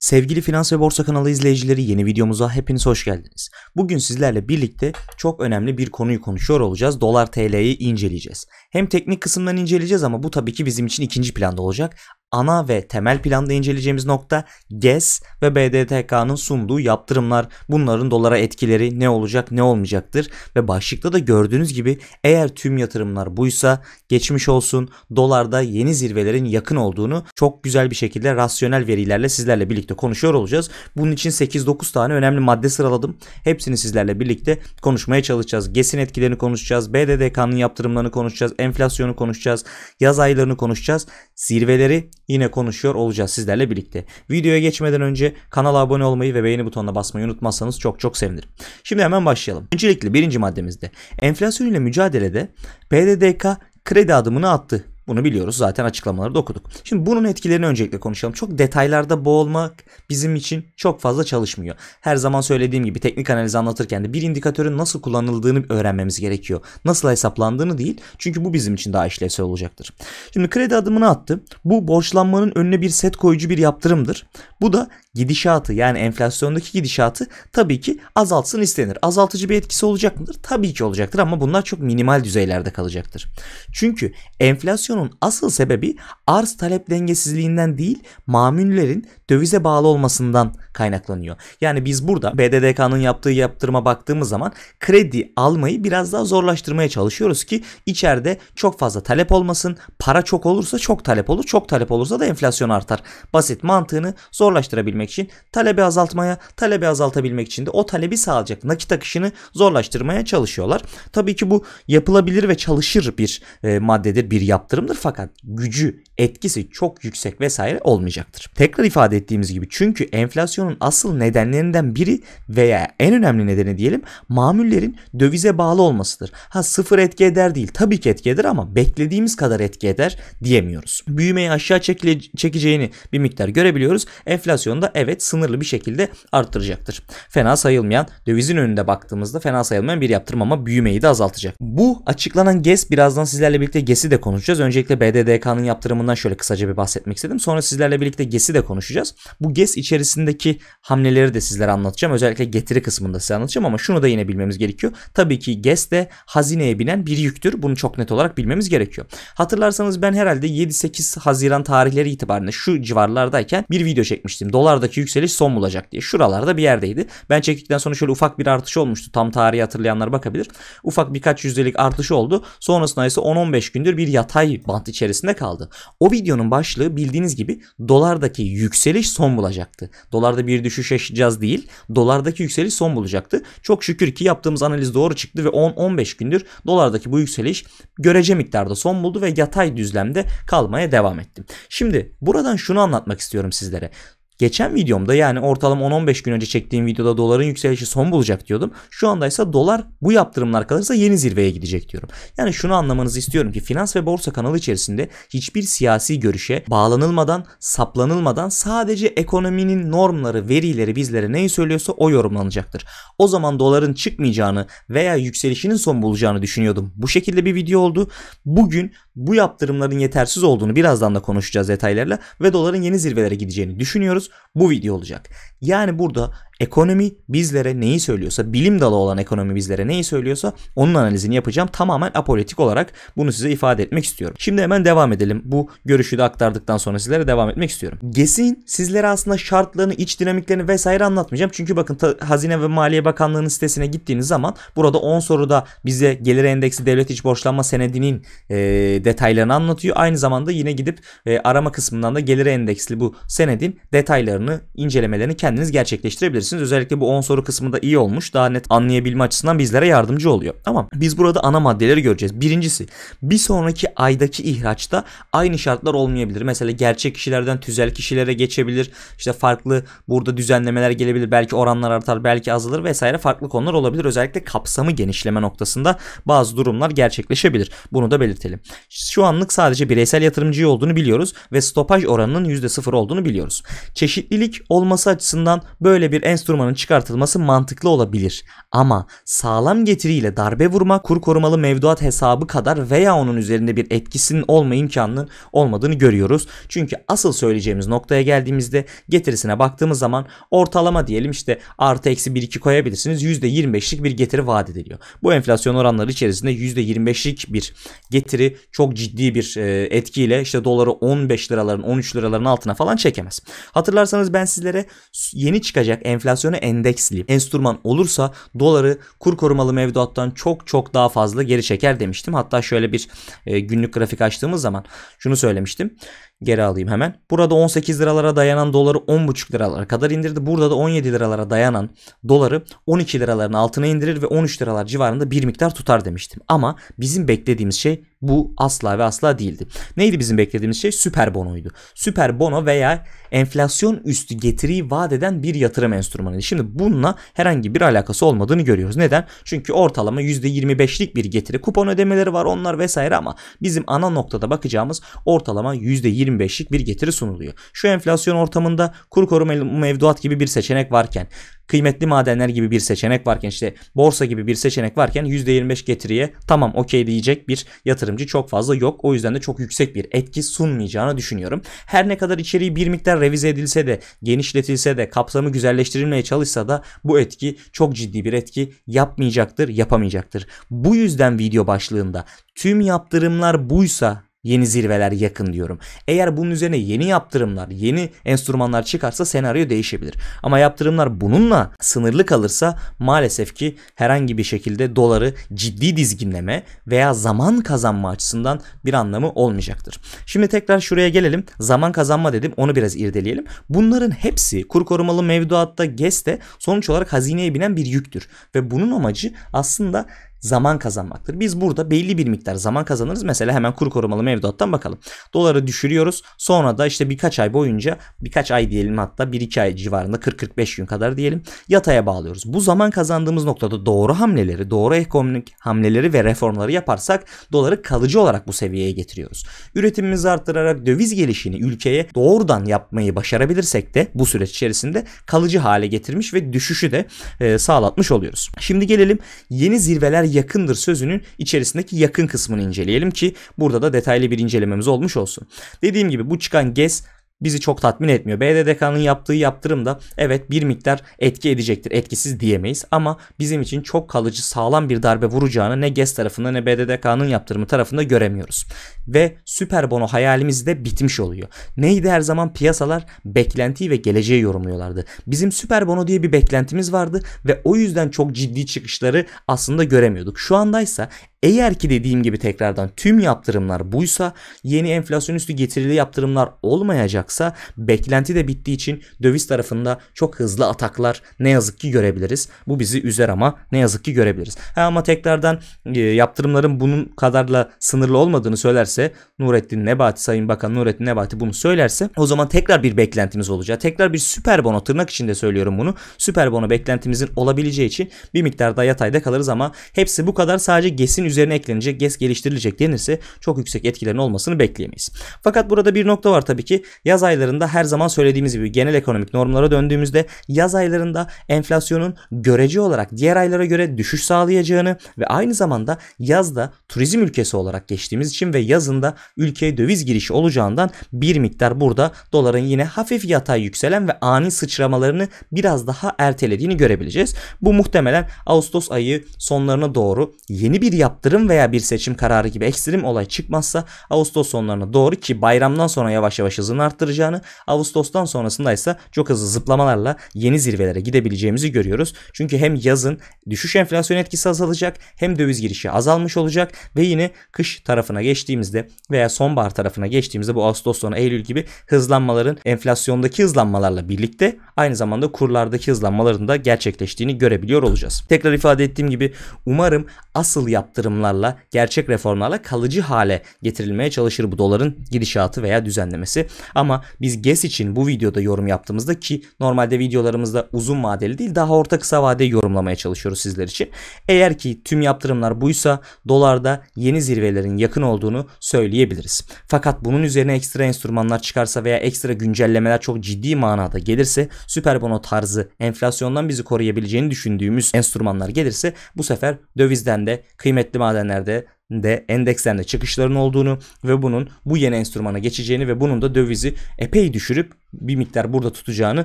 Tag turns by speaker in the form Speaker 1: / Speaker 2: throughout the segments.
Speaker 1: Sevgili Finans ve Borsa kanalı izleyicileri yeni videomuza hepiniz hoş geldiniz. Bugün sizlerle birlikte çok önemli bir konuyu konuşuyor olacağız. Dolar TL'yi inceleyeceğiz. Hem teknik kısımdan inceleyeceğiz ama bu tabii ki bizim için ikinci planda olacak ana ve temel planda inceleyeceğimiz nokta GES ve BDTK'nın sunduğu yaptırımlar. Bunların dolara etkileri ne olacak ne olmayacaktır ve başlıkta da gördüğünüz gibi eğer tüm yatırımlar buysa geçmiş olsun dolarda yeni zirvelerin yakın olduğunu çok güzel bir şekilde rasyonel verilerle sizlerle birlikte konuşuyor olacağız. Bunun için 8-9 tane önemli madde sıraladım. Hepsini sizlerle birlikte konuşmaya çalışacağız. GES'in etkilerini konuşacağız. BDDK'nın yaptırımlarını konuşacağız. Enflasyonu konuşacağız. Yaz aylarını konuşacağız. Zirveleri yine konuşuyor olacağız sizlerle birlikte. Videoya geçmeden önce kanala abone olmayı ve beğeni butonuna basmayı unutmazsanız çok çok sevinirim. Şimdi hemen başlayalım. Öncelikle birinci maddemizde enflasyon ile mücadelede PDDK kredi adımını attı. Bunu biliyoruz zaten açıklamaları da okuduk. Şimdi bunun etkilerini öncelikle konuşalım. Çok detaylarda boğulmak bizim için çok fazla çalışmıyor. Her zaman söylediğim gibi teknik analizi anlatırken de bir indikatörün nasıl kullanıldığını öğrenmemiz gerekiyor. Nasıl hesaplandığını değil çünkü bu bizim için daha işlevsel olacaktır. Şimdi kredi adımını attı. Bu borçlanmanın önüne bir set koyucu bir yaptırımdır. Bu da gidişatı yani enflasyondaki gidişatı tabii ki azaltsın istenir. Azaltıcı bir etkisi olacak mıdır? Tabii ki olacaktır ama bunlar çok minimal düzeylerde kalacaktır. Çünkü enflasyon enflasyonun asıl sebebi arz talep dengesizliğinden değil mamullerin dövize bağlı olmasından kaynaklanıyor. Yani biz burada BDDK'nın yaptığı yaptırıma baktığımız zaman kredi almayı biraz daha zorlaştırmaya çalışıyoruz ki içeride çok fazla talep olmasın. Para çok olursa çok talep olur. Çok talep olursa da enflasyon artar. Basit mantığını zorlaştırabilmek için talebi azaltmaya, talebi azaltabilmek için de o talebi sağlayacak nakit akışını zorlaştırmaya çalışıyorlar. Tabii ki bu yapılabilir ve çalışır bir e, maddedir, bir yaptırım kavramdır fakat gücü, etkisi çok yüksek vesaire olmayacaktır. Tekrar ifade ettiğimiz gibi çünkü enflasyonun asıl nedenlerinden biri veya en önemli nedeni diyelim mamullerin dövize bağlı olmasıdır. Ha sıfır etki eder değil tabii ki etki eder ama beklediğimiz kadar etki eder diyemiyoruz. Büyümeyi aşağı çekile, çekeceğini bir miktar görebiliyoruz. Enflasyonu da evet sınırlı bir şekilde arttıracaktır. Fena sayılmayan dövizin önünde baktığımızda fena sayılmayan bir yaptırım ama büyümeyi de azaltacak. Bu açıklanan GES birazdan sizlerle birlikte GES'i de konuşacağız. Önce öncelikle BDDK'nın yaptırımından şöyle kısaca bir bahsetmek istedim. Sonra sizlerle birlikte GES'i de konuşacağız. Bu GES içerisindeki hamleleri de sizlere anlatacağım. Özellikle getiri kısmında size anlatacağım ama şunu da yine bilmemiz gerekiyor. Tabii ki GES de hazineye binen bir yüktür. Bunu çok net olarak bilmemiz gerekiyor. Hatırlarsanız ben herhalde 7-8 Haziran tarihleri itibariyle şu civarlardayken bir video çekmiştim. Dolardaki yükseliş son bulacak diye. Şuralarda bir yerdeydi. Ben çektikten sonra şöyle ufak bir artış olmuştu. Tam tarihi hatırlayanlar bakabilir. Ufak birkaç yüzdelik artış oldu. Sonrasında ise 10-15 gündür bir yatay bant içerisinde kaldı. O videonun başlığı bildiğiniz gibi dolardaki yükseliş son bulacaktı. Dolarda bir düşüş yaşayacağız değil, dolardaki yükseliş son bulacaktı. Çok şükür ki yaptığımız analiz doğru çıktı ve 10-15 gündür dolardaki bu yükseliş görece miktarda son buldu ve yatay düzlemde kalmaya devam ettim. Şimdi buradan şunu anlatmak istiyorum sizlere. Geçen videomda yani ortalama 10-15 gün önce çektiğim videoda doların yükselişi son bulacak diyordum. Şu anda ise dolar bu yaptırımlar kalırsa yeni zirveye gidecek diyorum. Yani şunu anlamanızı istiyorum ki finans ve borsa kanalı içerisinde hiçbir siyasi görüşe bağlanılmadan, saplanılmadan sadece ekonominin normları, verileri bizlere neyi söylüyorsa o yorumlanacaktır. O zaman doların çıkmayacağını veya yükselişinin son bulacağını düşünüyordum. Bu şekilde bir video oldu. Bugün bu yaptırımların yetersiz olduğunu birazdan da konuşacağız detaylarla ve doların yeni zirvelere gideceğini düşünüyoruz bu video olacak. Yani burada ekonomi bizlere neyi söylüyorsa, bilim dalı olan ekonomi bizlere neyi söylüyorsa onun analizini yapacağım. Tamamen apolitik olarak bunu size ifade etmek istiyorum. Şimdi hemen devam edelim. Bu görüşü de aktardıktan sonra sizlere devam etmek istiyorum. GES'in sizlere aslında şartlarını, iç dinamiklerini vesaire anlatmayacağım. Çünkü bakın Hazine ve Maliye Bakanlığı'nın sitesine gittiğiniz zaman burada 10 soruda bize gelir endeksi devlet iç borçlanma senedinin e, detaylarını anlatıyor. Aynı zamanda yine gidip e, arama kısmından da gelir endeksli bu senedin detaylarını, incelemelerini kendiniz gerçekleştirebilirsiniz sorabilirsiniz. Özellikle bu 10 soru kısmında iyi olmuş. Daha net anlayabilme açısından bizlere yardımcı oluyor. Ama biz burada ana maddeleri göreceğiz. Birincisi bir sonraki aydaki ihraçta aynı şartlar olmayabilir. Mesela gerçek kişilerden tüzel kişilere geçebilir. İşte farklı burada düzenlemeler gelebilir. Belki oranlar artar, belki azalır vesaire farklı konular olabilir. Özellikle kapsamı genişleme noktasında bazı durumlar gerçekleşebilir. Bunu da belirtelim. Şu anlık sadece bireysel yatırımcı olduğunu biliyoruz ve stopaj oranının %0 olduğunu biliyoruz. Çeşitlilik olması açısından böyle bir en enstrümanın çıkartılması mantıklı olabilir. Ama sağlam getiriyle darbe vurma kur korumalı mevduat hesabı kadar veya onun üzerinde bir etkisinin olma imkanının olmadığını görüyoruz. Çünkü asıl söyleyeceğimiz noktaya geldiğimizde getirisine baktığımız zaman ortalama diyelim işte artı eksi 1-2 koyabilirsiniz. %25'lik bir getiri vaat ediliyor. Bu enflasyon oranları içerisinde %25'lik bir getiri çok ciddi bir e, etkiyle işte doları 15 liraların 13 liraların altına falan çekemez. Hatırlarsanız ben sizlere yeni çıkacak enflasyon enflasyonu endeksli enstrüman olursa doları kur korumalı mevduattan çok çok daha fazla geri çeker demiştim. Hatta şöyle bir e, günlük grafik açtığımız zaman şunu söylemiştim geri alayım hemen. Burada 18 liralara dayanan doları 10,5 liralara kadar indirdi. Burada da 17 liralara dayanan doları 12 liraların altına indirir ve 13 liralar civarında bir miktar tutar demiştim. Ama bizim beklediğimiz şey bu asla ve asla değildi. Neydi bizim beklediğimiz şey? Süper bonoydu. Süper bono veya enflasyon üstü getiriyi vaat eden bir yatırım enstrümanıydı. Şimdi bununla herhangi bir alakası olmadığını görüyoruz. Neden? Çünkü ortalama %25'lik bir getiri kupon ödemeleri var onlar vesaire ama bizim ana noktada bakacağımız ortalama %20 %25'lik bir getiri sunuluyor. Şu enflasyon ortamında kur korumalı mevduat gibi bir seçenek varken, kıymetli madenler gibi bir seçenek varken, işte borsa gibi bir seçenek varken %25 getiriye tamam okey diyecek bir yatırımcı çok fazla yok. O yüzden de çok yüksek bir etki sunmayacağını düşünüyorum. Her ne kadar içeriği bir miktar revize edilse de, genişletilse de, kapsamı güzelleştirilmeye çalışsa da bu etki çok ciddi bir etki yapmayacaktır, yapamayacaktır. Bu yüzden video başlığında tüm yaptırımlar buysa yeni zirveler yakın diyorum. Eğer bunun üzerine yeni yaptırımlar, yeni enstrümanlar çıkarsa senaryo değişebilir. Ama yaptırımlar bununla sınırlı kalırsa maalesef ki herhangi bir şekilde doları ciddi dizginleme veya zaman kazanma açısından bir anlamı olmayacaktır. Şimdi tekrar şuraya gelelim. Zaman kazanma dedim. Onu biraz irdeleyelim. Bunların hepsi kur korumalı mevduatta GES'te sonuç olarak hazineye binen bir yüktür ve bunun amacı aslında zaman kazanmaktır. Biz burada belli bir miktar zaman kazanırız. Mesela hemen kur korumalı mevduattan bakalım. Doları düşürüyoruz. Sonra da işte birkaç ay boyunca birkaç ay diyelim hatta 1-2 ay civarında 40-45 gün kadar diyelim yataya bağlıyoruz. Bu zaman kazandığımız noktada doğru hamleleri, doğru ekonomik hamleleri ve reformları yaparsak doları kalıcı olarak bu seviyeye getiriyoruz. Üretimimizi arttırarak döviz gelişini ülkeye doğrudan yapmayı başarabilirsek de bu süreç içerisinde kalıcı hale getirmiş ve düşüşü de e, sağlatmış oluyoruz. Şimdi gelelim yeni zirveler yakındır sözünün içerisindeki yakın kısmını inceleyelim ki burada da detaylı bir incelememiz olmuş olsun. Dediğim gibi bu çıkan guess bizi çok tatmin etmiyor. BDDK'nın yaptığı yaptırım da evet bir miktar etki edecektir. Etkisiz diyemeyiz ama bizim için çok kalıcı sağlam bir darbe vuracağını ne GES tarafında ne BDDK'nın yaptırımı tarafında göremiyoruz. Ve süper bono hayalimiz de bitmiş oluyor. Neydi her zaman piyasalar beklentiyi ve geleceği yorumluyorlardı. Bizim süper bono diye bir beklentimiz vardı ve o yüzden çok ciddi çıkışları aslında göremiyorduk. Şu andaysa eğer ki dediğim gibi tekrardan tüm yaptırımlar buysa yeni enflasyon üstü getirili yaptırımlar olmayacaksa beklenti de bittiği için döviz tarafında çok hızlı ataklar ne yazık ki görebiliriz. Bu bizi üzer ama ne yazık ki görebiliriz. Ha, ama tekrardan e, yaptırımların bunun kadarla sınırlı olmadığını söylerse Nurettin Nebati Sayın Bakan Nurettin Nebati bunu söylerse o zaman tekrar bir beklentimiz olacak. tekrar bir süper bono tırnak içinde söylüyorum bunu süper bono beklentimizin olabileceği için bir miktar daha yatayda kalırız ama hepsi bu kadar sadece GES'in üzerine eklenecek, GES geliştirilecek denirse çok yüksek etkilerin olmasını bekleyemeyiz. Fakat burada bir nokta var tabii ki. Yaz aylarında her zaman söylediğimiz gibi genel ekonomik normlara döndüğümüzde yaz aylarında enflasyonun görece olarak diğer aylara göre düşüş sağlayacağını ve aynı zamanda yazda turizm ülkesi olarak geçtiğimiz için ve yazında ülkeye döviz girişi olacağından bir miktar burada doların yine hafif yatay yükselen ve ani sıçramalarını biraz daha ertelediğini görebileceğiz. Bu muhtemelen Ağustos ayı sonlarına doğru yeni bir yap arttırım veya bir seçim kararı gibi ekstrem olay çıkmazsa Ağustos sonlarına doğru ki bayramdan sonra yavaş yavaş hızını arttıracağını Ağustos'tan sonrasında ise çok hızlı zıplamalarla yeni zirvelere gidebileceğimizi görüyoruz. Çünkü hem yazın düşüş enflasyon etkisi azalacak hem döviz girişi azalmış olacak ve yine kış tarafına geçtiğimizde veya sonbahar tarafına geçtiğimizde bu Ağustos sonu Eylül gibi hızlanmaların enflasyondaki hızlanmalarla birlikte aynı zamanda kurlardaki hızlanmaların da gerçekleştiğini görebiliyor olacağız. Tekrar ifade ettiğim gibi umarım asıl yaptırım yatırımlarla, gerçek reformlarla kalıcı hale getirilmeye çalışır bu doların gidişatı veya düzenlemesi. Ama biz GES için bu videoda yorum yaptığımızda ki normalde videolarımızda uzun vadeli değil daha orta kısa vadeli yorumlamaya çalışıyoruz sizler için. Eğer ki tüm yaptırımlar buysa dolarda yeni zirvelerin yakın olduğunu söyleyebiliriz. Fakat bunun üzerine ekstra enstrümanlar çıkarsa veya ekstra güncellemeler çok ciddi manada gelirse süper bono tarzı enflasyondan bizi koruyabileceğini düşündüğümüz enstrümanlar gelirse bu sefer dövizden de kıymetli kıymetli madenlerde de endeksten de çıkışların olduğunu ve bunun bu yeni enstrümana geçeceğini ve bunun da dövizi epey düşürüp bir miktar burada tutacağını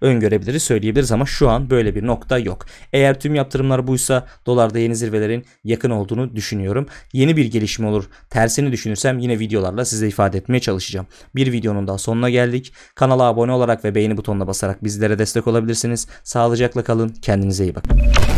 Speaker 1: öngörebiliriz söyleyebiliriz ama şu an böyle bir nokta yok. Eğer tüm yaptırımlar buysa dolarda yeni zirvelerin yakın olduğunu düşünüyorum. Yeni bir gelişme olur tersini düşünürsem yine videolarla size ifade etmeye çalışacağım. Bir videonun daha sonuna geldik. Kanala abone olarak ve beğeni butonuna basarak bizlere destek olabilirsiniz. Sağlıcakla kalın kendinize iyi bakın.